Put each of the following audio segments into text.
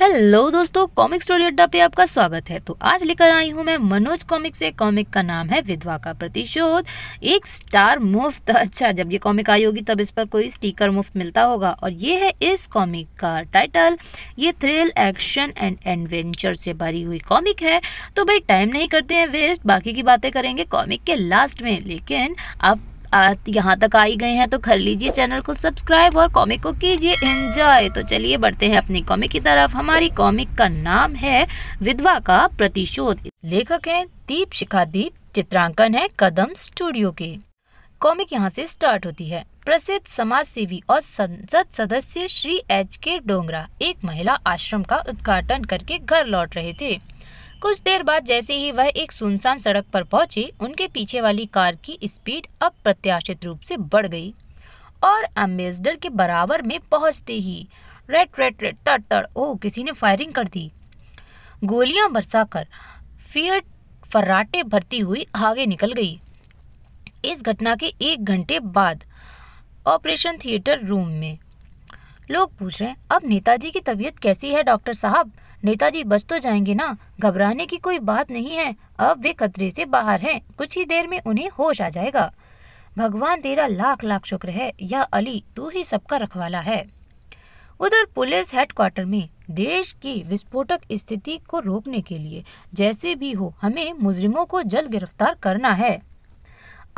hello दोस्तों comic story अड्डा पे आपका स्वागत है तो आज लेकर आई हूँ मैं मनोज कॉमिक से कॉमिक का नाम है विधवा का प्रतिशोध एक स्टार मुफ्त अच्छा जब ये कॉमिक आई होगी तब इस पर कोई स्टिकर मुफ्त मिलता होगा और ये है इस कॉमिक का टाइटल ये थ्रिल एक्शन एंड एडवेंचर से भरी हुई कॉमिक है तो भाई टाइम नहीं करते हैं वेस्ट बाकी की बातें करेंगे कॉमिक के लास्ट में लेकिन आप यहाँ तक आई गए हैं तो कर लीजिए चैनल को सब्सक्राइब और कॉमिक को कीजिए एंजॉय तो चलिए बढ़ते हैं अपनी कॉमिक की तरफ हमारी कॉमिक का नाम है विधवा का प्रतिशोध लेखक है दीप शिखा दीप चित्रांकन है कदम स्टूडियो के कॉमिक यहाँ से स्टार्ट होती है प्रसिद्ध समाज सेवी और संसद सदस्य श्री एच के डोंगरा एक महिला आश्रम का उद्घाटन करके घर लौट रहे थे कुछ देर बाद जैसे ही वह एक सुनसान सड़क पर पहुंचे उनके पीछे वाली कार की स्पीड अप्रत्याशित रूप से बढ़ गई और एम्बेसडर के बराबर में पहुंचते ही रेट रेट रेट तड़ तड़ ओ किसी ने फायरिंग कर दी गोलियां बरसाकर फियर फर्राटे भरती हुई आगे निकल गई इस घटना के एक घंटे बाद ऑपरेशन थिएटर रूम में लोग पूछ रहे हैं अब नेताजी की तबीयत कैसी है डॉक्टर साहब नेताजी बच तो जाएंगे ना घबराने की कोई बात नहीं है अब वे खतरे से बाहर हैं कुछ ही देर में उन्हें होश आ जाएगा भगवान तेरा लाख लाख शुक्र है या अली तू ही सबका रखवाला है उधर पुलिस हेडक्वार्टर में देश की विस्फोटक स्थिति को रोकने के लिए जैसे भी हो हमें मुजरिमों को जल्द गिरफ्तार करना है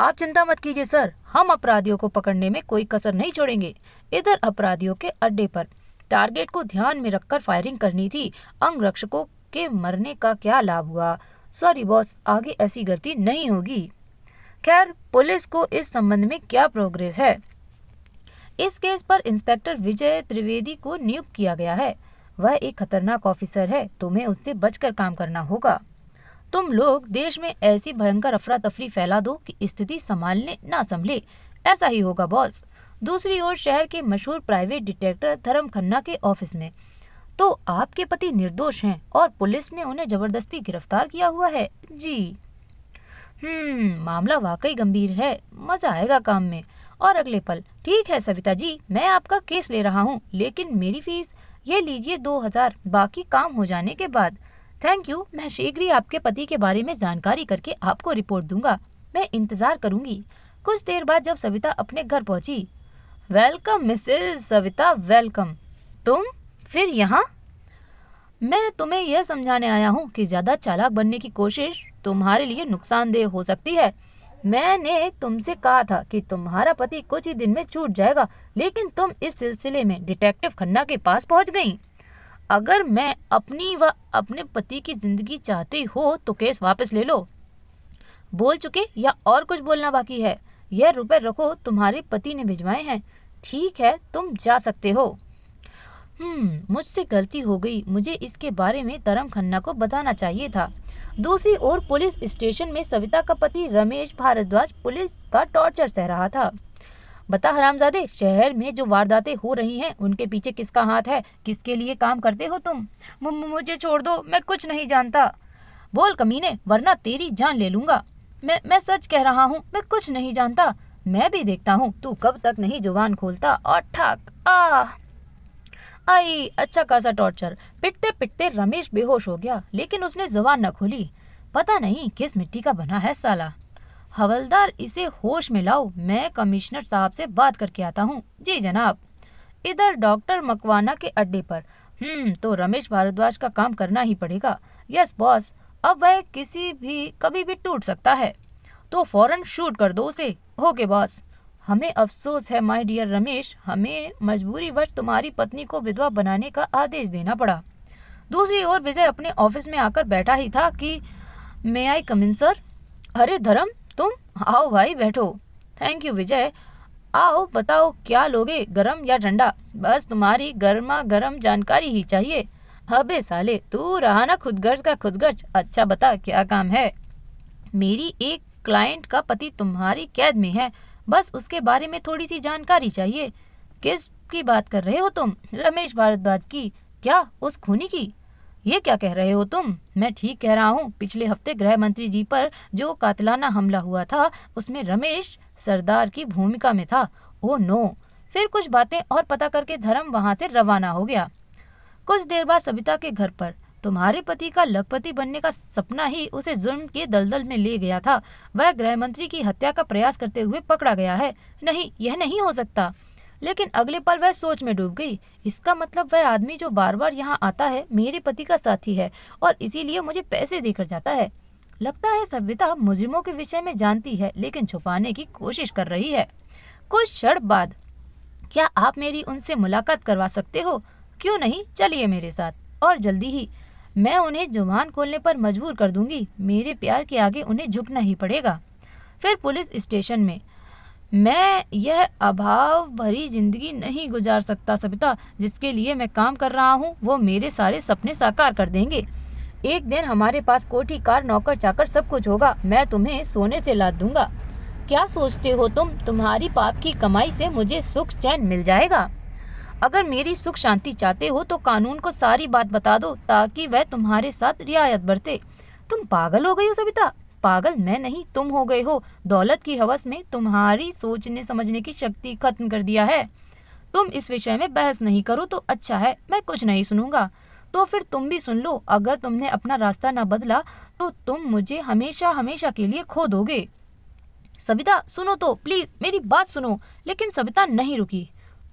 आप चिंता मत कीजिए सर हम अपराधियों को पकड़ने में कोई कसर नहीं छोड़ेंगे इधर अपराधियों के अड्डे पर टारगेट को ध्यान में रखकर फायरिंग करनी थी अंगरक्षकों के मरने का क्या लाभ हुआ सॉरी बॉस आगे ऐसी गलती नहीं होगी खैर पुलिस को इस संबंध में क्या प्रोग्रेस है इस केस पर इंस्पेक्टर विजय त्रिवेदी को नियुक्त किया गया है वह एक खतरनाक ऑफिसर है तुम्हें उससे बचकर काम करना होगा तुम लोग देश में ऐसी भयंकर अफरा तफरी फैला दो कि स्थिति संभालने ना संभले ऐसा ही होगा बॉस दूसरी ओर शहर के मशहूर प्राइवेट डिटेक्टर धर्म खन्ना के ऑफिस में तो आपके पति निर्दोष हैं और पुलिस ने उन्हें जबरदस्ती गिरफ्तार किया हुआ है जी हम्म मामला वाकई गंभीर है मजा आएगा काम में और अगले पल ठीक है सविता जी मैं आपका केस ले रहा हूँ लेकिन मेरी फीस ये लीजिए दो हजार बाकी काम हो जाने के बाद थैंक यू मैं शीघ्र ही आपके पति के बारे में जानकारी करके आपको रिपोर्ट दूंगा मैं इंतजार करूंगी कुछ देर बाद जब सविता अपने घर पहुंची वेलकम मिसेस सविता वेलकम तुम फिर यहाँ मैं तुम्हें यह समझाने आया हूँ कि ज़्यादा चालाक बनने की कोशिश तुम्हारे लिए नुकसानदेह हो सकती है मैंने तुमसे कहा था कि तुम्हारा पति कुछ ही दिन में छूट जाएगा लेकिन तुम इस सिलसिले में डिटेक्टिव खन्ना के पास पहुंच गई अगर मैं अपनी व अपने पति की जिंदगी चाहती हो तो केस वापस ले लो बोल चुके या और कुछ बोलना बाकी है यह रुपए रखो तुम्हारे पति ने भिजवाए हैं ठीक है तुम जा सकते हो हम्म मुझसे गलती हो गई मुझे इसके बारे में तरम खन्ना को बताना चाहिए था दूसरी ओर पुलिस स्टेशन में सविता का पति रमेश भारद्वाज पुलिस का टॉर्चर सह रहा था बता हरामजादे शहर में जो वारदातें हो रही हैं उनके पीछे किसका हाथ है किसके लिए काम करते हो तुम मुझे छोड़ दो मैं कुछ नहीं जानता बोल कमीने वरना तेरी जान ले लूंगा मैं मैं सच कह रहा हूँ मैं कुछ नहीं जानता मैं भी देखता हूँ तू कब तक नहीं जुबान खोलता और ठाक आ आई अच्छा खासा टॉर्चर पिटते पिटते रमेश बेहोश हो गया लेकिन उसने जुबान न खोली पता नहीं किस मिट्टी का बना है साला हवलदार इसे होश में लाओ मैं कमिश्नर साहब से बात करके आता हूँ जी जनाब इधर डॉक्टर मकवाना के अड्डे पर हम्म तो रमेश भारद्वाज का काम करना ही पड़ेगा यस बॉस अब वह किसी भी कभी भी टूट सकता है तो फौरन शूट कर दो उसे ओके बॉस हमें अफसोस है माय डियर रमेश हमें मजबूरी मजबूरीवश तुम्हारी पत्नी को विधवा बनाने का आदेश देना पड़ा दूसरी ओर विजय अपने ऑफिस में आकर बैठा ही था कि मे आई कमिन सर अरे धर्म तुम आओ भाई बैठो थैंक यू विजय आओ बताओ क्या लोगे गरम या ठंडा बस तुम्हारी गर्मा गर्म जानकारी ही चाहिए अबे साले तू रहा ना खुदगर्ज का खुदगर्ज अच्छा बता क्या काम है मेरी एक क्लाइंट का पति तुम्हारी कैद में है बस उसके बारे में थोड़ी सी जानकारी चाहिए किस की बात कर रहे हो तुम रमेश भारद्वाज की क्या उस खूनी की ये क्या कह रहे हो तुम मैं ठीक कह रहा हूँ पिछले हफ्ते गृह मंत्री जी पर जो कातलाना हमला हुआ था उसमें रमेश सरदार की भूमिका में था ओ नो फिर कुछ बातें और पता करके धर्म वहां से रवाना हो गया कुछ देर बाद सविता के घर पर तुम्हारे पति का लखपति बनने का सपना ही उसे जुर्म के दलदल में ले गया था वह गृह मंत्री की हत्या का प्रयास करते हुए पकड़ा गया है नहीं यह नहीं हो सकता लेकिन अगले पल वह सोच में डूब गई इसका मतलब वह आदमी जो बार बार यहाँ आता है मेरे पति का साथी है और इसीलिए मुझे पैसे देकर जाता है लगता है सभ्यता मुजरिमों के विषय में जानती है लेकिन छुपाने की कोशिश कर रही है कुछ क्षण बाद क्या आप मेरी उनसे मुलाकात करवा सकते हो क्यों नहीं चलिए मेरे साथ और जल्दी ही मैं उन्हें जुबान खोलने पर मजबूर कर दूंगी मेरे प्यार के आगे उन्हें झुकना ही पड़ेगा फिर पुलिस स्टेशन में मैं यह अभाव भरी जिंदगी नहीं गुजार सकता सविता जिसके लिए मैं काम कर रहा हूँ वो मेरे सारे सपने साकार कर देंगे एक दिन हमारे पास कोठी कार नौकर चाकर सब कुछ होगा मैं तुम्हें सोने से लाद दूंगा क्या सोचते हो तुम तुम्हारी पाप की कमाई से मुझे सुख चैन मिल जाएगा अगर मेरी सुख शांति चाहते हो तो कानून को सारी बात बता दो ताकि वह तुम्हारे साथ रियायत बरते तुम पागल हो गई हो सविता पागल मैं नहीं तुम हो गए हो दौलत की हवस में तुम्हारी सोचने समझने की शक्ति खत्म कर दिया है तुम इस विषय में बहस नहीं करो तो अच्छा है मैं कुछ नहीं सुनूंगा तो फिर तुम भी सुन लो अगर तुमने अपना रास्ता ना बदला तो तुम मुझे हमेशा हमेशा के लिए खो दोगे सविता सुनो तो प्लीज मेरी बात सुनो लेकिन सविता नहीं रुकी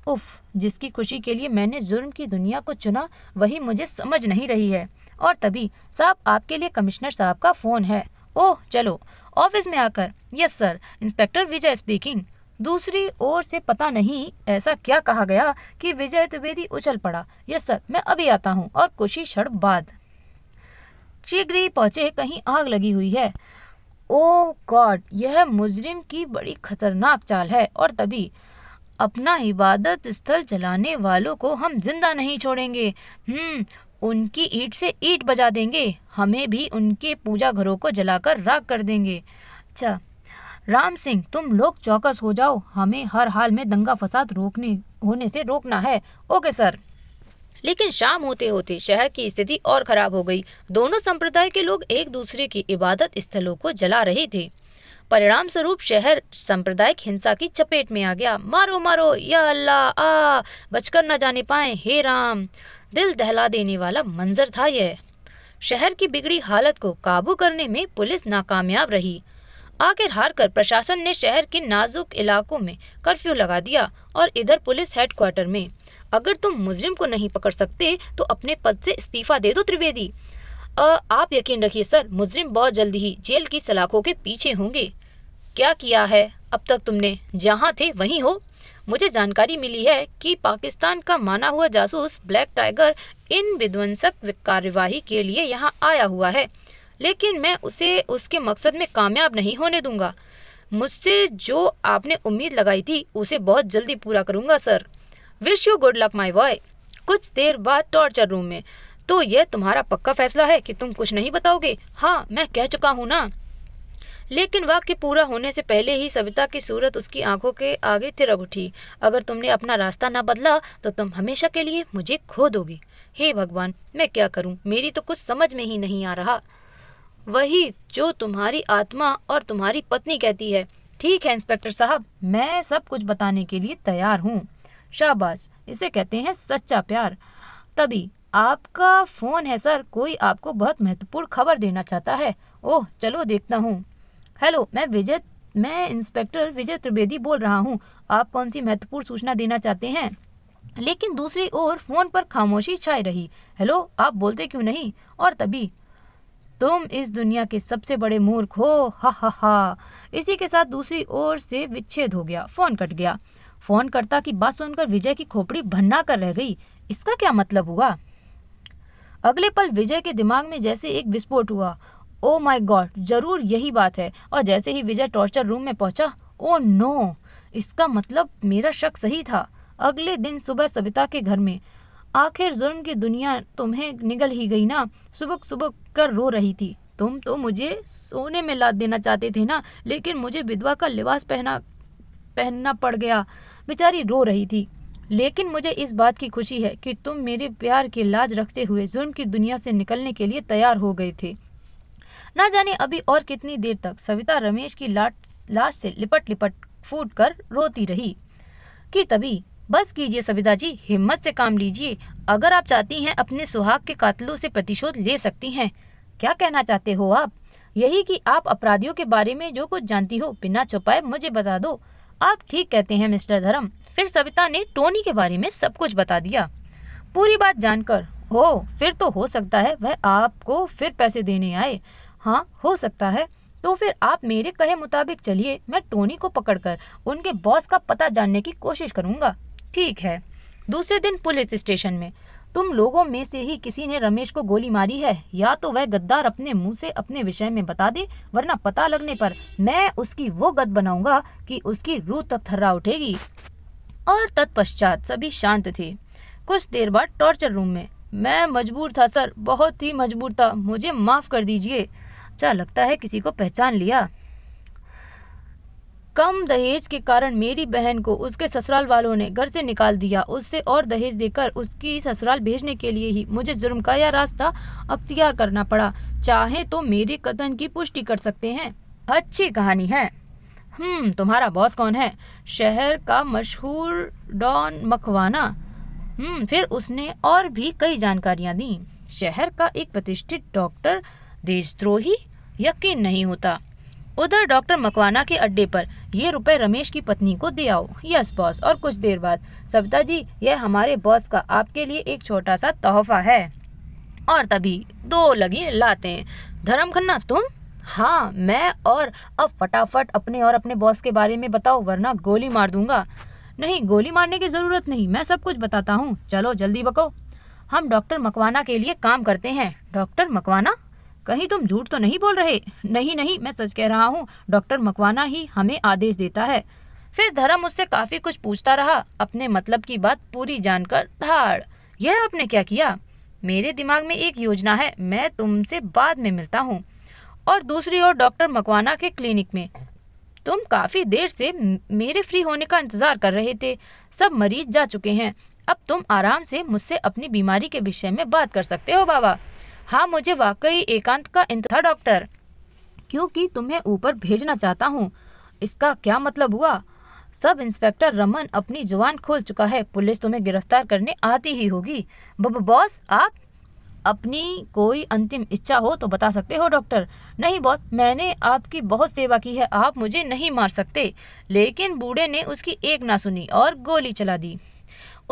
उफ जिसकी खुशी के लिए मैंने जुर्म की दुनिया को चुना वही मुझे समझ नहीं रही है और तभी साहब आपके लिए कमिश्नर साहब का फोन है ओह चलो ऑफिस में आकर yes sir inspector Vijay speaking दूसरी ओर से पता नहीं ऐसा क्या कहा गया कि विजय त्रिवेदी उछल पड़ा यस सर मैं अभी आता हूँ और ही क्षण बाद शीघ्र पहुंचे कहीं आग लगी हुई है ओ गॉड यह मुजरिम की बड़ी खतरनाक चाल है और तभी अपना इबादत स्थल जलाने वालों को हम जिंदा नहीं छोड़ेंगे हम्म, उनकी ईट से ईट बजा देंगे हमें भी उनके पूजा घरों को जलाकर राख कर देंगे अच्छा राम सिंह तुम लोग चौकस हो जाओ हमें हर हाल में दंगा फसाद रोकने होने से रोकना है ओके सर लेकिन शाम होते होते शहर की स्थिति और खराब हो गई दोनों संप्रदाय के लोग एक दूसरे की इबादत स्थलों को जला रहे थे परिणाम स्वरूप शहर सांप्रदायिक हिंसा की चपेट में आ गया मारो मारो या अल्लाह आ बचकर न जाने पाए हे राम दिल दहला देने वाला मंजर था यह शहर की बिगड़ी हालत को काबू करने में पुलिस नाकामयाब रही आखिर हार कर प्रशासन ने शहर के नाजुक इलाकों में कर्फ्यू लगा दिया और इधर पुलिस हेडक्वार्टर में अगर तुम मुजरिम को नहीं पकड़ सकते तो अपने पद से इस्तीफा दे दो त्रिवेदी आ, आप यकीन रखिए सर मुजरिम बहुत जल्दी ही जेल की सलाखों के पीछे होंगे क्या किया है अब तक तुमने जहाँ थे वहीं हो मुझे जानकारी मिली है कि पाकिस्तान का माना हुआ जासूस ब्लैक टाइगर इन विध्वंसक कार्यवाही के लिए यहाँ आया हुआ है लेकिन मैं उसे उसके मकसद में कामयाब नहीं होने दूंगा मुझसे जो आपने उम्मीद लगाई थी उसे बहुत जल्दी पूरा करूंगा sir wish you good luck my boy कुछ देर बाद टॉर्चर रूम में तो यह तुम्हारा पक्का फैसला है कि तुम कुछ नहीं बताओगे हाँ मैं कह चुका हूँ ना लेकिन वाक्य पूरा होने से पहले ही सविता की सूरत उसकी आंखों के आगे तिरक उठी अगर तुमने अपना रास्ता ना बदला तो तुम हमेशा के लिए मुझे खो दोगी हे भगवान मैं क्या करूं मेरी तो कुछ समझ में ही नहीं आ रहा वही जो तुम्हारी आत्मा और तुम्हारी पत्नी कहती है ठीक है इंस्पेक्टर साहब मैं सब कुछ बताने के लिए तैयार हूँ शाबाश इसे कहते हैं सच्चा प्यार तभी आपका फ़ोन है सर कोई आपको बहुत महत्वपूर्ण खबर देना चाहता है ओह चलो देखता हूँ हेलो मैं विजय मैं इंस्पेक्टर विजय त्रिवेदी बोल रहा हूँ आप कौन सी महत्वपूर्ण सूचना देना चाहते हैं लेकिन दूसरी ओर फोन पर खामोशी छाई रही हेलो आप बोलते क्यों नहीं और तभी तुम इस दुनिया के सबसे बड़े मूर्ख हो हा हा हा इसी के साथ दूसरी ओर से विच्छेद हो गया फोन कट गया फोन करता की बात सुनकर विजय की खोपड़ी भन्ना कर रह गई इसका क्या मतलब हुआ अगले पल विजय के दिमाग में जैसे एक विस्फोट हुआ ओ माई गॉड जरूर यही बात है और जैसे ही विजय टॉर्चर रूम में पहुंचा ओ oh नो इसका मतलब मेरा शक सही था अगले दिन सुबह सविता के घर में आखिर जुर्म की दुनिया तुम्हें निगल ही गई ना सुबह सुबह कर रो रही थी तुम तो मुझे सोने में लाद देना चाहते थे ना लेकिन मुझे विधवा का लिबास पहना पहनना पड़ गया बेचारी रो रही थी लेकिन मुझे इस बात की खुशी है कि तुम मेरे प्यार की लाज रखते हुए जुर्म की दुनिया से निकलने के लिए तैयार हो गए थे ना जाने अभी और कितनी देर तक सविता रमेश की लाट लाश से लिपट लिपट फूट कर रोती रही कि तभी बस कीजिए सविता जी हिम्मत से काम लीजिए अगर आप चाहती हैं अपने सुहाग के कातलों से प्रतिशोध ले सकती हैं क्या कहना चाहते हो आप यही कि आप अपराधियों के बारे में जो कुछ जानती हो बिना छुपाए मुझे बता दो आप ठीक कहते हैं मिस्टर धर्म फिर सविता ने टोनी के बारे में सब कुछ बता दिया पूरी बात जानकर हो फिर तो हो सकता है वह आपको फिर पैसे देने आए हाँ हो सकता है तो फिर आप मेरे कहे मुताबिक चलिए मैं टोनी को पकड़कर उनके बॉस का पता जानने की कोशिश करूंगा ठीक है दूसरे दिन पुलिस स्टेशन में तुम लोगों में से ही किसी ने रमेश को गोली मारी है या तो वह गद्दार अपने मुंह से अपने विषय में बता दे वरना पता लगने पर मैं उसकी वो गद बनाऊंगा कि उसकी रूह तक थर्रा उठेगी और तत्पश्चात सभी शांत थे कुछ देर बाद टॉर्चर रूम में मैं मजबूर था सर बहुत ही मजबूर था मुझे माफ़ कर दीजिए अच्छा लगता है किसी को पहचान लिया कम दहेज के कारण मेरी बहन को उसके ससुराल वालों ने घर से निकाल दिया उससे और दहेज देकर उसकी ससुराल भेजने के लिए ही मुझे जुर्म का यह रास्ता अख्तियार करना पड़ा चाहे तो मेरे कथन की पुष्टि कर सकते हैं अच्छी कहानी है हम्म तुम्हारा बॉस कौन है शहर का मशहूर डॉन मखवाना हम्म फिर उसने और भी कई जानकारियां दी शहर का एक प्रतिष्ठित डॉक्टर देशद्रोही यकीन नहीं होता उधर डॉक्टर मकवाना के अड्डे पर ये रुपए रमेश की पत्नी को दे आओ यस बॉस और कुछ देर बाद सविता जी यह हमारे बॉस का आपके लिए एक छोटा सा तोहफा है और तभी दो लगी लाते धर्म खन्ना तुम हाँ मैं और अब फटाफट अपने और अपने बॉस के बारे में बताओ वरना गोली मार दूंगा नहीं गोली मारने की ज़रूरत नहीं मैं सब कुछ बताता हूँ चलो जल्दी बको हम डॉक्टर मकवाना के लिए काम करते हैं डॉक्टर मकवाना कहीं तुम झूठ तो नहीं बोल रहे नहीं नहीं मैं सच कह रहा हूँ डॉक्टर मकवाना ही हमें आदेश देता है फिर धर्म उससे काफ़ी कुछ पूछता रहा अपने मतलब की बात पूरी जानकर धाड़ यह आपने क्या किया मेरे दिमाग में एक योजना है मैं तुमसे बाद में मिलता हूँ और दूसरी ओर डॉक्टर मकवाना के क्लिनिक में तुम काफी देर से मेरे फ्री होने का इंतजार कर रहे थे सब मरीज जा चुके हैं अब तुम आराम से मुझसे अपनी बीमारी के विषय में बात कर सकते हो बाबा हाँ मुझे वाकई एकांत का इंतजार डॉक्टर क्योंकि तुम्हें ऊपर भेजना चाहता हूँ इसका क्या मतलब हुआ सब इंस्पेक्टर रमन अपनी जुबान खोल चुका है पुलिस तुम्हें गिरफ्तार करने आती ही होगी बॉस आप अपनी कोई अंतिम इच्छा हो तो बता सकते हो डॉक्टर नहीं बॉस मैंने आपकी बहुत सेवा की है आप मुझे नहीं मार सकते लेकिन बूढ़े ने उसकी एक ना सुनी और गोली चला दी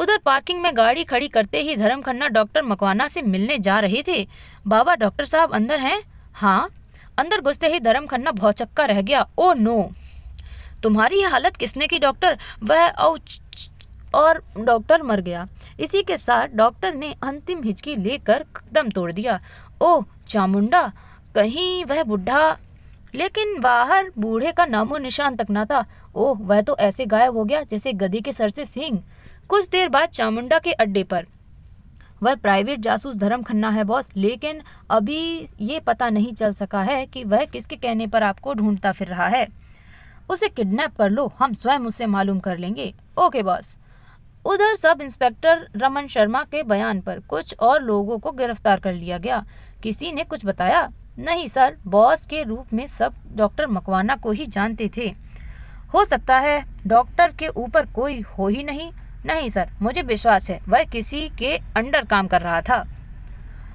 उधर पार्किंग में गाड़ी खड़ी करते ही धर्म खन्ना डॉक्टर मकवाना से मिलने जा रहे थे बाबा डॉक्टर साहब अंदर हैं हाँ अंदर घुसते ही धर्म खन्ना भौचक्का रह गया ओ नो तुम्हारी हालत किसने की डॉक्टर वह औ और डॉक्टर मर गया इसी के साथ डॉक्टर ने अंतिम हिचकी लेकर दम तोड़ दिया ओह चामुंडा कहीं वह बुढ़ा लेकिन बाहर बूढ़े का नामो निशान तक ना था ओह वह तो ऐसे गायब हो गया जैसे गधे के सर से सिंह कुछ देर बाद चामुंडा के अड्डे पर वह प्राइवेट जासूस धर्म खन्ना है बॉस लेकिन अभी ये पता नहीं चल सका है कि वह किसके कहने पर आपको ढूंढता फिर रहा है उसे किडनैप कर लो हम स्वयं उससे मालूम कर लेंगे ओके बॉस उधर सब इंस्पेक्टर रमन शर्मा के बयान पर कुछ और लोगों को गिरफ्तार कर लिया गया किसी ने कुछ बताया नहीं सर बॉस के रूप में सब डॉक्टर मकवाना को ही जानते थे हो सकता है डॉक्टर के ऊपर कोई हो ही नहीं नहीं सर मुझे विश्वास है वह किसी के अंडर काम कर रहा था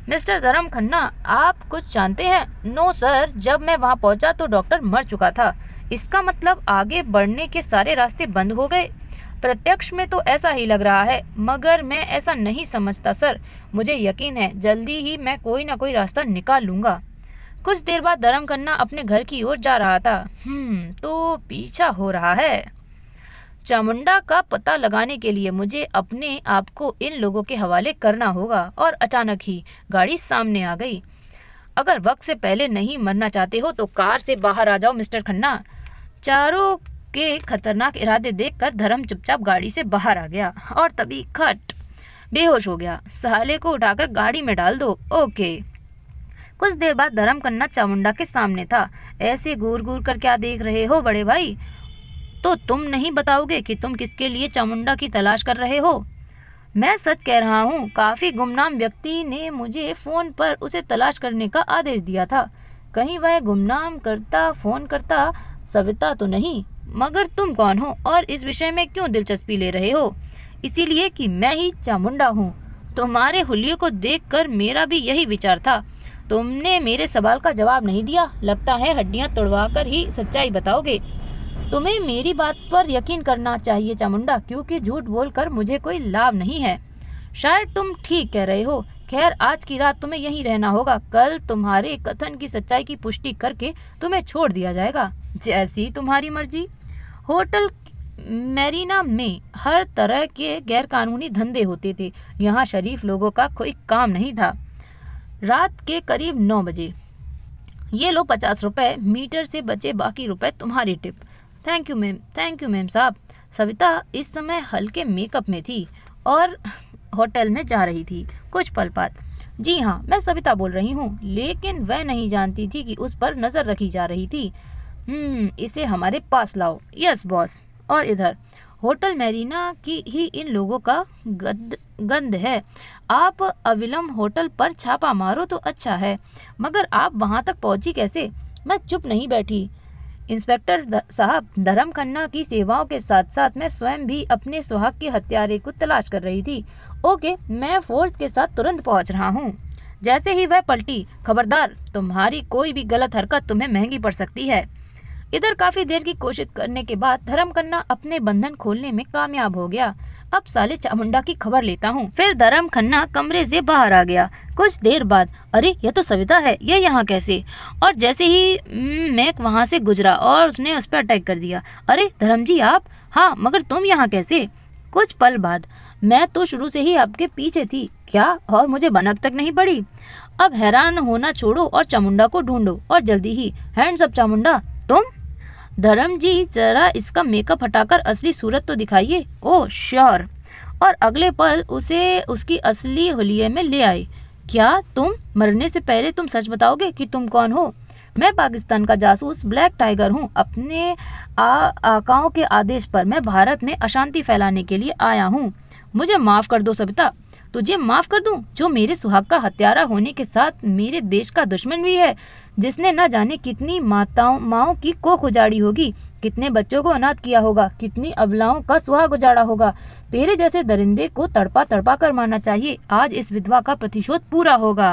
मिस्टर धर्म खन्ना आप कुछ जानते हैं नो सर जब मैं वहां पहुंचा तो डॉक्टर मर चुका था इसका मतलब आगे बढ़ने के सारे रास्ते बंद हो गए प्रत्यक्ष में तो ऐसा ही लग रहा है मगर मैं ऐसा नहीं समझता सर मुझे यकीन है जल्दी ही मैं कोई ना कोई रास्ता निकाल लूंगा कुछ देर बाद धर्म कन्ना अपने घर की ओर जा रहा था हम्म तो पीछा हो रहा है चामुंडा का पता लगाने के लिए मुझे अपने आप को इन लोगों के हवाले करना होगा और अचानक ही गाड़ी सामने आ गई अगर वक्त से पहले नहीं मरना चाहते हो तो कार से बाहर आ जाओ मिस्टर खन्ना चारों के खतरनाक इरादे देखकर धर्म चुपचाप गाड़ी से बाहर आ गया और तभी खट बेहोश हो गया सहाले को उठाकर गाड़ी में डाल दो ओके कुछ देर बाद धर्म कन्ना चामुंडा के सामने था ऐसे घूर घूर कर क्या देख रहे हो बड़े भाई तो तुम नहीं बताओगे कि तुम किसके लिए चामुंडा की तलाश कर रहे हो मैं सच कह रहा हूँ काफ़ी गुमनाम व्यक्ति ने मुझे फ़ोन पर उसे तलाश करने का आदेश दिया था कहीं वह गुमनाम करता फ़ोन करता सविता तो नहीं मगर तुम कौन हो और इस विषय में क्यों दिलचस्पी ले रहे हो इसीलिए कि मैं ही चामुंडा हूँ तुम्हारे हुलिये को देखकर मेरा भी यही विचार था तुमने मेरे सवाल का जवाब नहीं दिया लगता है हड्डियां तोड़वा कर ही सच्चाई बताओगे तुम्हें मेरी बात पर यकीन करना चाहिए चामुंडा क्योंकि झूठ बोलकर मुझे कोई लाभ नहीं है शायद तुम ठीक कह रहे हो खैर आज की रात तुम्हें यहीं रहना होगा कल तुम्हारे कथन की सच्चाई की पुष्टि करके तुम्हें छोड़ दिया जाएगा जैसी तुम्हारी मर्जी होटल मेरीना में हर तरह के गैरकानूनी धंधे होते थे यहाँ शरीफ लोगों का कोई काम नहीं था रात के करीब नौ बजे ये लो पचास रुपए मीटर से बचे बाकी रुपए तुम्हारी tip thank you ma'am thank you ma'am साहब सविता इस समय हल्के मेकअप में थी और होटल में जा रही थी कुछ पल पात जी हाँ मैं सविता बोल रही हूँ लेकिन वह नहीं जानती थी कि उस पर नज़र रखी जा रही थी हम्म, इसे हमारे पास लाओ यस बॉस और इधर होटल मैरीना की ही इन लोगों का गंध है आप अविलम होटल पर छापा मारो तो अच्छा है मगर आप वहां तक पहुंची कैसे मैं चुप नहीं बैठी इंस्पेक्टर साहब धर्म खन्ना की सेवाओं के साथ साथ मैं स्वयं भी अपने सुहाग के हत्यारे को तलाश कर रही थी ओके मैं फोर्स के साथ तुरंत पहुंच रहा हूँ जैसे ही वह पलटी खबरदार तुम्हारी कोई भी गलत हरकत तुम्हें महंगी पड़ सकती है इधर काफी देर की कोशिश करने के बाद धर्म खन्ना अपने बंधन खोलने में कामयाब हो गया अब साले चामुंडा की खबर लेता हूँ फिर धर्म खन्ना कमरे से बाहर आ गया कुछ देर बाद अरे यह तो सविता है यह यहाँ कैसे और जैसे ही हम्म, मैक वहाँ से गुजरा और उसने उस पर अटैक कर दिया अरे धर्म जी आप हाँ मगर तुम यहाँ कैसे कुछ पल बाद मैं तो शुरू से ही आपके पीछे थी क्या और मुझे बनक तक नहीं पड़ी अब हैरान होना छोड़ो और चामुंडा को ढूंढो और जल्दी ही हैंड्स अप चामुंडा तुम धर्म जी जरा इसका मेकअप हटाकर असली सूरत तो दिखाइए ओ श्योर और अगले पल उसे उसकी असली होलिये में ले आई क्या तुम मरने से पहले तुम सच बताओगे कि तुम कौन हो मैं पाकिस्तान का जासूस ब्लैक टाइगर हूँ अपने आ, आकाओं के आदेश पर मैं भारत में अशांति फैलाने के लिए आया हूँ मुझे माफ़ कर दो सविता तुझे माफ़ कर दूं जो मेरे सुहाग का हत्यारा होने के साथ मेरे देश का दुश्मन भी है जिसने न जाने कितनी माताओं माओ की कोख उजाड़ी होगी कितने बच्चों को अनाथ किया होगा कितनी अबलाओं का सुहाग उजाड़ा होगा तेरे जैसे दरिंदे को तड़पा तड़पा कर मारना चाहिए आज इस विधवा का प्रतिशोध पूरा होगा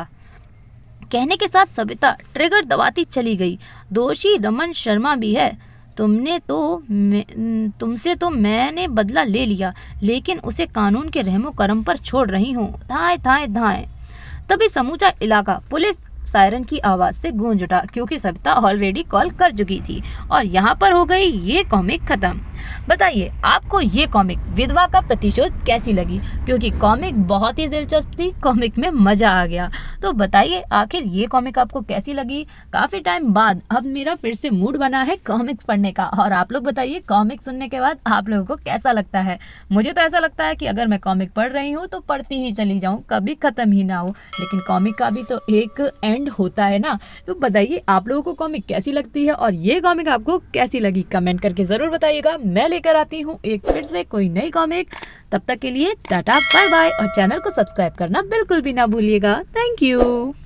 कहने के साथ सविता ट्रिगर दबाती चली गई दोषी रमन शर्मा भी है तुमने तो तुमसे तो मैंने बदला ले लिया लेकिन उसे कानून के रहमो करम पर छोड़ रही हूँ धाए धाए धाए तभी समूचा इलाका पुलिस सायरन की आवाज से गूंज उठा क्योंकि सविता ऑलरेडी कॉल कर चुकी थी और यहाँ पर हो गई ये कॉमिक खत्म बताइए आपको ये कॉमिक विधवा का प्रतिशोध कैसी लगी क्योंकि कॉमिक बहुत ही दिलचस्प थी कॉमिक में मजा आ गया तो बताइए आखिर ये कॉमिक आपको कैसी लगी काफी टाइम बाद अब मेरा फिर से मूड बना है कॉमिक्स पढ़ने का और आप लोग बताइए कॉमिक सुनने के बाद आप लोगों को कैसा लगता है मुझे तो ऐसा लगता है कि अगर मैं कॉमिक पढ़ रही हूँ तो पढ़ती ही चली जाऊँ कभी खत्म ही ना हो लेकिन कॉमिक का भी तो एक एंड होता है ना तो बताइए आप लोगों को कॉमिक कैसी लगती है और ये कॉमिक आपको कैसी लगी कमेंट करके जरूर बताइएगा मैं लेकर आती हूँ एक फिर से कोई नई कॉमिक तब तक के लिए टाटा बाय बाय और चैनल को सब्सक्राइब करना बिल्कुल भी ना भूलिएगा थैंक यू